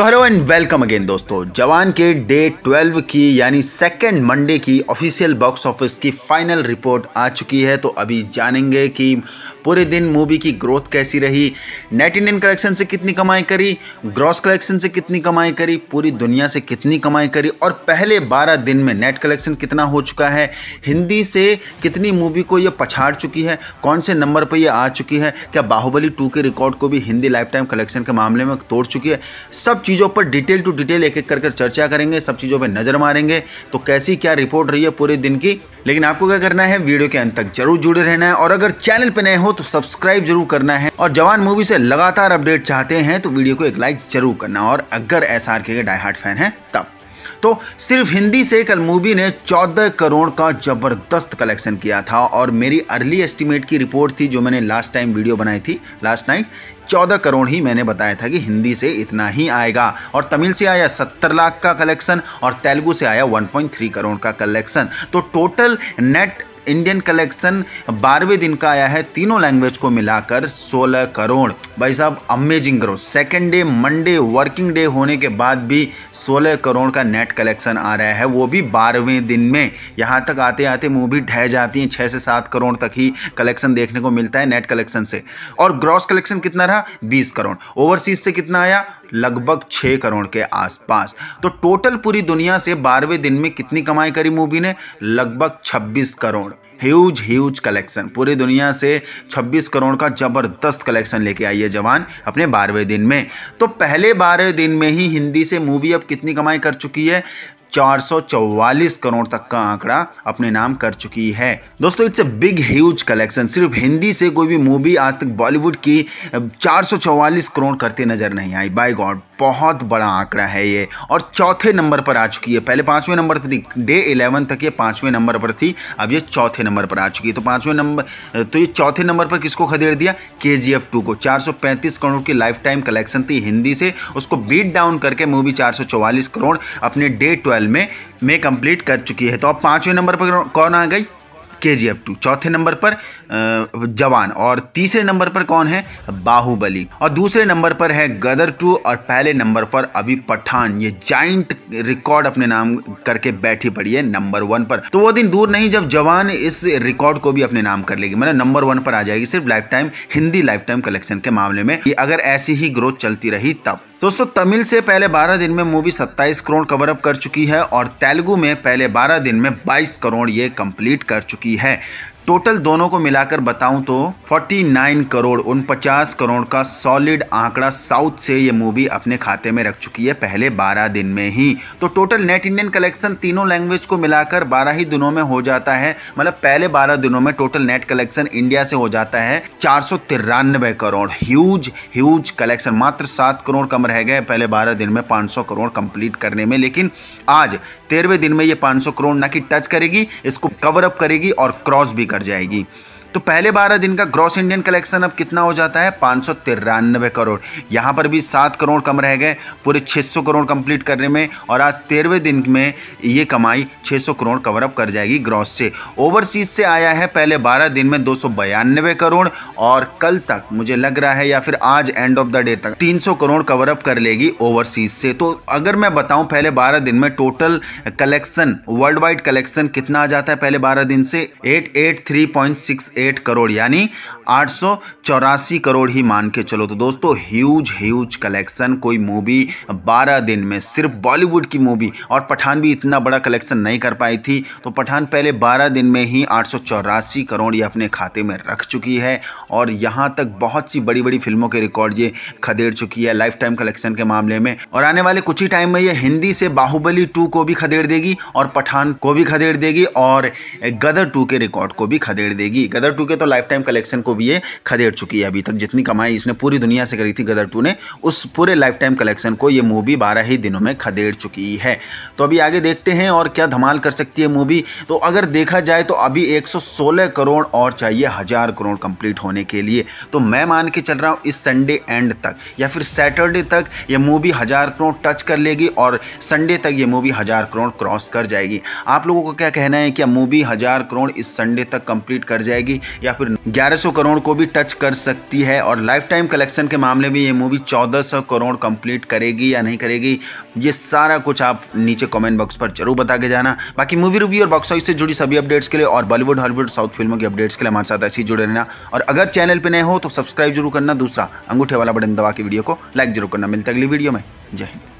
तो hello and welcome again दोस्तों जवान के डे 12 की यानी सेकेंड मंडे की ऑफिशियल बॉक्स ऑफिस की फाइनल रिपोर्ट आ चुकी है तो अभी जानेंगे कि पूरे दिन मूवी की ग्रोथ कैसी रही नेट इंडियन कलेक्शन से कितनी कमाई करी ग्रॉस कलेक्शन से कितनी कमाई करी पूरी दुनिया से कितनी कमाई करी और पहले 12 दिन में नेट कलेक्शन कितना हो चुका है हिंदी से कितनी मूवी को यह पछाड़ चुकी है कौन से नंबर पर यह आ चुकी है क्या बाहुबली टू के रिकॉर्ड को भी हिंदी लाइफ टाइम कलेक्शन के मामले में तोड़ चुकी है सब चीज़ों पर डिटेल टू डिटेल एक एक करके चर्चा करेंगे सब चीज़ों पर नज़र मारेंगे तो कैसी क्या रिपोर्ट रही है पूरे दिन की लेकिन आपको क्या करना है वीडियो के अंत तक जरूर जुड़े रहना है और अगर चैनल पर नए हो तो सब्सक्राइब जरूर करना है और जवान मूवी से लगातार अपडेट चाहते हैं तो वीडियो को एक लाइक जरूर करना और अगर S R K die hard fan है तब तो सिर्फ हिंदी से कल मूवी ने 14 करोड़ का ज़बरदस्त कलेक्शन किया था और मेरी अर्ली एस्टिमेट की रिपोर्ट थी जो मैंने लास्ट टाइम वीडियो बनाई थी लास्ट नाइट चौदह करोड़ ही मैंने बताया था कि हिंदी से इतना ही आएगा और तमिल से आया सत्तर लाख का कलेक्शन और तेलुगू से आया 1.3 करोड़ का कलेक्शन तो टोटल नेट इंडियन कलेक्शन बारहवें दिन का आया है तीनों लैंग्वेज को मिलाकर 16 करोड़ भाई साहब अमेजिंग करो second day Monday working day होने के बाद भी सोलह करोड़ का नेट कलेक्शन आ रहा है वो भी बारहवें दिन में यहाँ तक आते आते मूवी ढह जाती है छः से सात करोड़ तक ही कलेक्शन देखने को मिलता है नेट कलेक्शन से और ग्रॉस कलेक्शन कितना रहा बीस करोड़ ओवरसीज से कितना आया लगभग छः करोड़ के आसपास तो टोटल पूरी दुनिया से बारहवें दिन में कितनी कमाई करी मूवी ने लगभग छब्बीस करोड़ ह्यूज ह्यूज कलेक्शन पूरी दुनिया से 26 करोड़ का ज़बरदस्त कलेक्शन लेके आई है जवान अपने बारहवें दिन में तो पहले बारहवें दिन में ही हिंदी से मूवी अब कितनी कमाई कर चुकी है 444 करोड़ तक का आंकड़ा अपने नाम कर चुकी है दोस्तों it's a big huge collection सिर्फ हिंदी से कोई भी मूवी आज तक बॉलीवुड की 444 करोड़ करते नजर नहीं आई बाय गॉड बहुत बड़ा आंकड़ा है ये और चौथे नंबर पर आ चुकी है पहले पाँचवें नंबर थी डे इलेवन तक ये पाँचवें नंबर पर थी अब ये चौथे नंबर पर आ चुकी है तो पाँचवें नंबर तो ये चौथे नंबर पर किसको खदेड़ दिया के जी एफ टू को चार सौ पैंतीस करोड़ की लाइफ टाइम कलेक्शन थी हिंदी से उसको बीट डाउन करके मूवी चार सौ चौवालीस करोड़ अपने डे ट्वेल्व में में कंप्लीट कर चुकी है तो अब पाँचवें नंबर पर कौन आ गई के जी एफ टू चौथे नंबर पर जवान और तीसरे नंबर पर कौन है बाहुबली और दूसरे नंबर पर है गदर टू और पहले नंबर पर अभी पठान ये जाइंट रिकॉर्ड अपने नाम करके बैठी पड़ी है नंबर वन पर तो वो दिन दूर नहीं जब जवान इस रिकॉर्ड को भी अपने नाम कर लेगी मतलब नंबर वन पर आ जाएगी सिर्फ life time Hindi life time collection के मामले में ये अगर ऐसी ही ग्रोथ चलती रही तब दोस्तों तमिल से पहले 12 दिन में मूवी 27 करोड़ कवर अप कर चुकी है और तेलुगु में पहले 12 दिन में 22 करोड़ ये कंप्लीट कर चुकी है टोटल दोनों को मिलाकर बताऊं तो 49 करोड़ उन 50 करोड़ का सॉलिड आंकड़ा साउथ से ये मूवी अपने खाते में रख चुकी है पहले 12 दिन में ही तो टोटल नेट इंडियन कलेक्शन तीनों लैंग्वेज को मिलाकर 12 ही दिनों में हो जाता है मतलब पहले 12 दिनों में टोटल नेट कलेक्शन इंडिया से हो जाता है चार करोड़ ह्यूज ह्यूज कलेक्शन मात्र सात करोड़ कम रह गए पहले बारह दिन में पाँच करोड़ कंप्लीट करने में लेकिन आज तेरहवें दिन में ये 500 करोड़ ना कि टच करेगी इसको कवर अप करेगी और क्रॉस भी कर जाएगी तो पहले बारह दिन का ग्रॉस इंडियन कलेक्शन अब कितना हो जाता है पाँच सौ तिरानवे करोड़ यहाँ पर भी सात करोड़ कम रह गए पूरे छः सौ करोड़ कंप्लीट करने में और आज तेरहवें दिन में ये कमाई छः सौ करोड़ कवरअप कर जाएगी ग्रॉस से ओवरसीज से आया है पहले बारह दिन में दो सौ बयानवे करोड़ और कल तक मुझे लग रहा है या फिर आज एंड ऑफ द डे तक तीन सौ करोड़ कवरअप कर लेगी ओवरसीज से तो अगर मैं बताऊँ पहले बारह दिन में total collection world wide collection कितना आ जाता है पहले बारह दिन से eight eight three point six eight crore यानी आठ करोड़ ही मान के चलो तो दोस्तों ह्यूज ह्यूज कलेक्शन कोई मूवी 12 दिन में सिर्फ बॉलीवुड की मूवी और पठान भी इतना बड़ा कलेक्शन नहीं कर पाई थी तो पठान पहले 12 दिन में ही आठ करोड़ ये अपने खाते में रख चुकी है और यहाँ तक बहुत सी बड़ी बड़ी फिल्मों के रिकॉर्ड ये खदेड़ चुकी है लाइफ टाइम कलेक्शन के मामले में और आने वाले कुछ ही टाइम में ये हिंदी से बाहुबली टू को भी खदेड़ देगी और पठान को भी खदेड़ देगी और गदर टू के रिकॉर्ड को भी खदेड़ देगी गदर गदर टू के तो लाइफ टाइम कलेक्शन को भी ये खदेड़ चुकी है अभी तक जितनी कमाई इसने पूरी दुनिया से करी थी गदर टू ने उस पूरे लाइफ टाइम कलेक्शन को ये मूवी बारह ही दिनों में खदेड़ चुकी है तो अभी आगे देखते हैं और क्या धमाल कर सकती है मूवी तो अगर देखा जाए तो अभी एक करोड़ और चाहिए हज़ार करोड़ कम्प्लीट होने के लिए तो मैं मान के चल रहा हूँ इस संडे एंड तक या फिर सैटरडे तक ये मूवी हज़ार करोड़ टच कर लेगी और संडे तक ये मूवी हज़ार करोड़ क्रॉस कर जाएगी आप लोगों को क्या कहना है कि मूवी हज़ार करोड़ इस संडे तक कंप्लीट कर जाएगी या फिर 1100 करोड़ को भी टच कर सकती है और लाइफ टाइम कलेक्शन के मामले में ये मूवी 1400 करोड़ कंप्लीट करेगी या नहीं करेगी ये सारा कुछ आप नीचे कमेंट बॉक्स पर जरूर बता के जाना बाकी मूवी रिव्यू और बॉक्स ऑफिस से जुड़ी सभी अपडेट्स के लिए और बॉलीवुड हॉलीवुड साउथ फिल्मों की अपडेट्स के लिए हमारे साथ ऐसे जुड़े रहना और अगर चैनल पर नए हो तो सब्सक्राइब जरूर करना दूसरा अंगूठे वाला बटन दबा की वीडियो को लाइक जरूर करना मिलता अगली वीडियो में जय हिंद